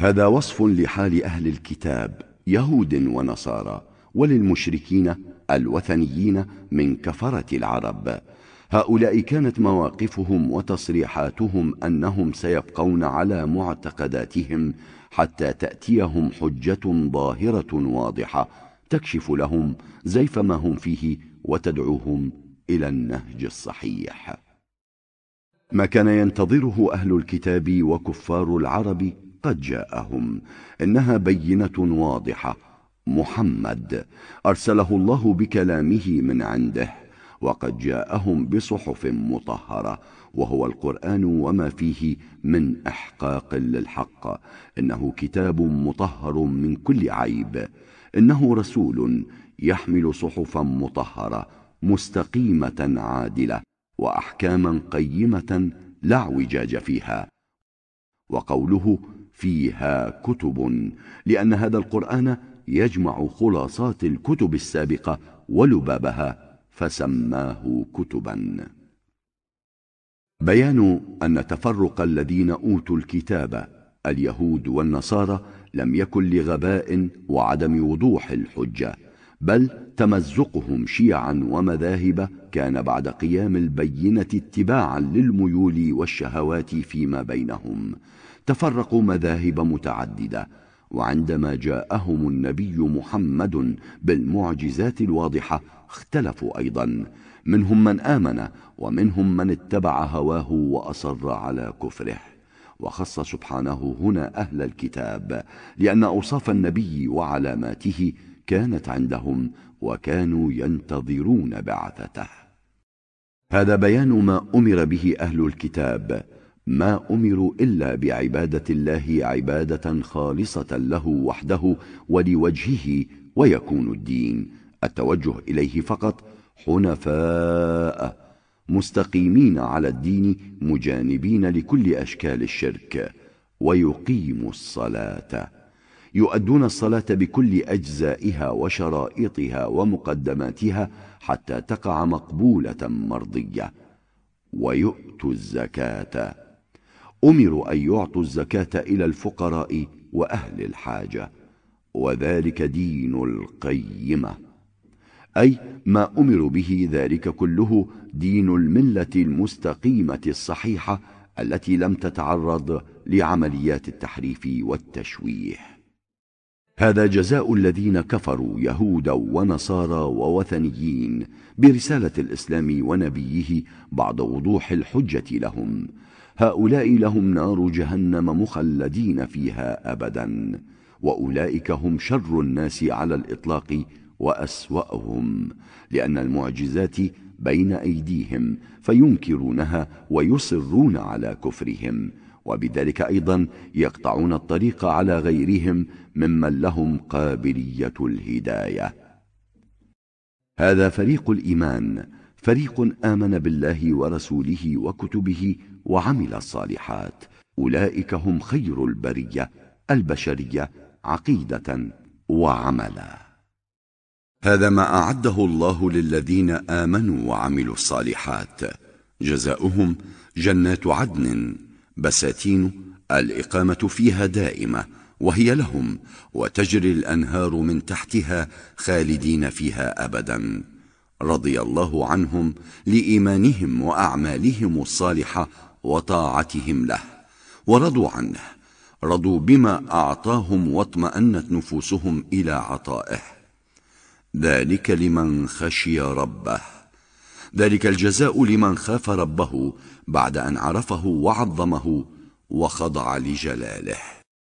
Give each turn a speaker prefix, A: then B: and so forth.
A: هذا وصف لحال أهل الكتاب يهود ونصارى وللمشركين الوثنيين من كفرة العرب هؤلاء كانت مواقفهم وتصريحاتهم أنهم سيبقون على معتقداتهم حتى تأتيهم حجة ظاهرة واضحة تكشف لهم زيف ما هم فيه وتدعوهم إلى النهج الصحيح ما كان ينتظره أهل الكتاب وكفار العرب قد جاءهم إنها بينة واضحة محمد أرسله الله بكلامه من عنده وقد جاءهم بصحف مطهرة وهو القرآن وما فيه من إحقاق للحق إنه كتاب مطهر من كل عيب إنه رسول يحمل صحفا مطهرة مستقيمة عادلة وأحكاما قيمة لا اعوجاج فيها وقوله فيها كتب لأن هذا القرآن يجمع خلاصات الكتب السابقة ولبابها فسماه كتبا بيان أن تفرق الذين أوتوا الكتاب اليهود والنصارى لم يكن لغباء وعدم وضوح الحجة بل تمزقهم شيعا ومذاهب كان بعد قيام البينة اتباعا للميول والشهوات فيما بينهم تفرقوا مذاهب متعددة وعندما جاءهم النبي محمد بالمعجزات الواضحة اختلفوا أيضا منهم من آمن ومنهم من اتبع هواه وأصر على كفره وخص سبحانه هنا أهل الكتاب لأن أوصاف النبي وعلاماته كانت عندهم وكانوا ينتظرون بعثته هذا بيان ما أمر به أهل الكتاب ما أمروا إلا بعبادة الله عبادة خالصة له وحده ولوجهه ويكون الدين التوجه إليه فقط حنفاء مستقيمين على الدين مجانبين لكل أشكال الشرك ويقيموا الصلاة يؤدون الصلاة بكل أجزائها وشرائطها ومقدماتها حتى تقع مقبولة مرضية ويؤتوا الزكاة أمروا أن يعطوا الزكاة إلى الفقراء وأهل الحاجة وذلك دين القيمة أي ما أمر به ذلك كله دين الملة المستقيمة الصحيحة التي لم تتعرض لعمليات التحريف والتشويه هذا جزاء الذين كفروا يهودا ونصارى ووثنيين برسالة الإسلام ونبيه بعد وضوح الحجة لهم هؤلاء لهم نار جهنم مخلدين فيها أبدا وأولئك هم شر الناس على الإطلاق وأسوأهم لأن المعجزات بين أيديهم فينكرونها ويصرون على كفرهم وبذلك أيضا يقطعون الطريق على غيرهم ممن لهم قابلية الهداية هذا فريق الإيمان فريق آمن بالله ورسوله وكتبه وعمل الصالحات أولئك هم خير البرية البشرية عقيدة وعملا هذا ما أعده الله للذين آمنوا وعملوا الصالحات جزاؤهم جنات عدن بساتين الإقامة فيها دائمة وهي لهم وتجري الأنهار من تحتها خالدين فيها أبدا رضي الله عنهم لإيمانهم وأعمالهم الصالحة وطاعتهم له ورضوا عنه رضوا بما أعطاهم واطمأنت نفوسهم إلى عطائه ذلك لمن خشي ربه ذلك الجزاء لمن خاف ربه بعد أن عرفه وعظمه وخضع لجلاله